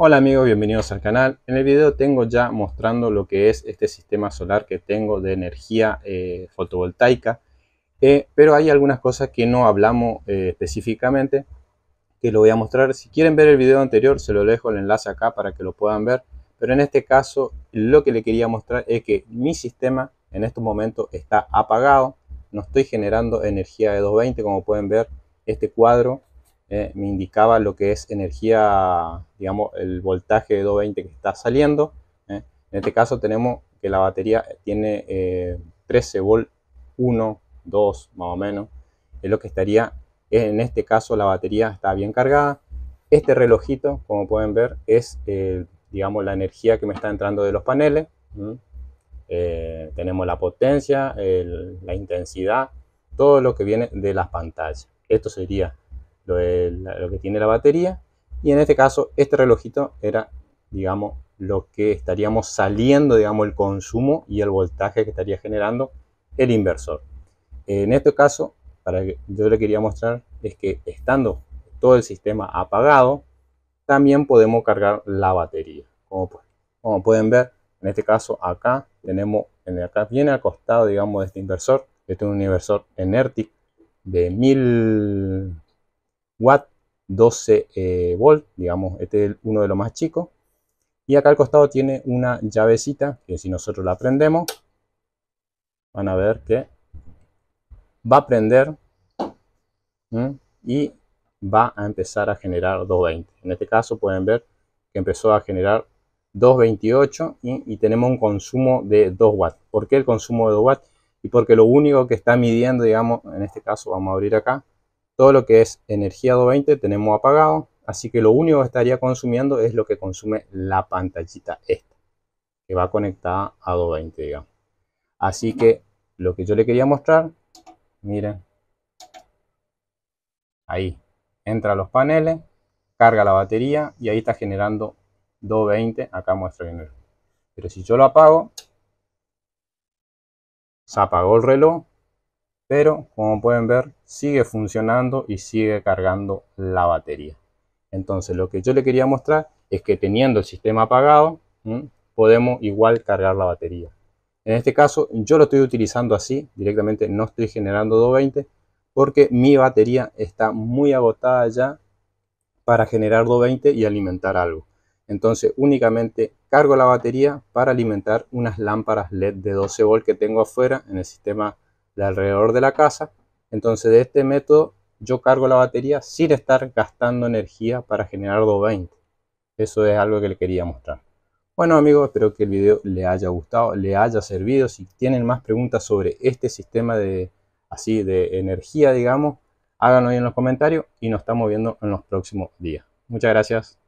Hola amigos, bienvenidos al canal. En el video tengo ya mostrando lo que es este sistema solar que tengo de energía eh, fotovoltaica, eh, pero hay algunas cosas que no hablamos eh, específicamente que lo voy a mostrar. Si quieren ver el video anterior se lo dejo el enlace acá para que lo puedan ver, pero en este caso lo que le quería mostrar es que mi sistema en este momento está apagado, no estoy generando energía de 220 como pueden ver este cuadro eh, me indicaba lo que es energía, digamos, el voltaje de 220 que está saliendo. Eh. En este caso tenemos que la batería tiene 13 eh, volt 1, 2 más o menos. Es lo que estaría, en este caso la batería está bien cargada. Este relojito, como pueden ver, es, digamos, la energía que me está entrando de los paneles. tenemos la potencia, la intensidad, todo lo que viene de las pantallas. Esto sería lo, que tiene la batería. Y en este caso, este relojito era, digamos, lo que estaríamos saliendo, digamos, el consumo y el voltaje que estaría generando el inversor. En este caso, para que yo le quería mostrar es que estando todo el sistema apagado, también podemos cargar la batería. Como, pueden ver, en este caso acá tenemos, en acá viene acostado digamos, este inversor. Este es un inversor Enertic de 1000 watt, 12 eh, volt, digamos, este es uno de los más chicos. Y acá al costado tiene una llavecita que si nosotros la prendemos, van a ver que va a prender y va a empezar a generar 220. En este caso pueden ver que empezó a generar 228 y, y, tenemos un consumo de 2 watts. ¿Por qué el consumo de 2 watts? Y porque lo único que está midiendo, digamos, en este caso vamos a abrir acá, todo lo que es energía 220 tenemos apagado, así que lo único que estaría consumiendo es lo que consume la pantallita esta, que va conectada a 220, digamos. Así que lo que yo le quería mostrar, miren, ahí, entra los paneles, carga la batería y ahí está generando 220, acá muestra energía. Pero si yo lo apago, se apagó el reloj pero como pueden ver sigue funcionando y sigue cargando la batería. Entonces lo que yo le quería mostrar es que teniendo el sistema apagado podemos igual cargar la batería. En este caso yo lo estoy utilizando así, directamente no estoy generando 220 porque mi batería está muy agotada ya para generar 220 y alimentar algo. Entonces únicamente cargo la batería para alimentar unas lámparas LED de 12 volt que tengo afuera en el sistema alrededor de la casa. Entonces de este método yo cargo la batería sin estar gastando energía para generar 220. Eso es algo que le quería mostrar. Bueno amigos, espero que el video le haya gustado, le haya servido. Si tienen más preguntas sobre este sistema de, así, de energía, digamos, háganlo ahí en los comentarios y nos estamos viendo en los próximos días. Muchas gracias.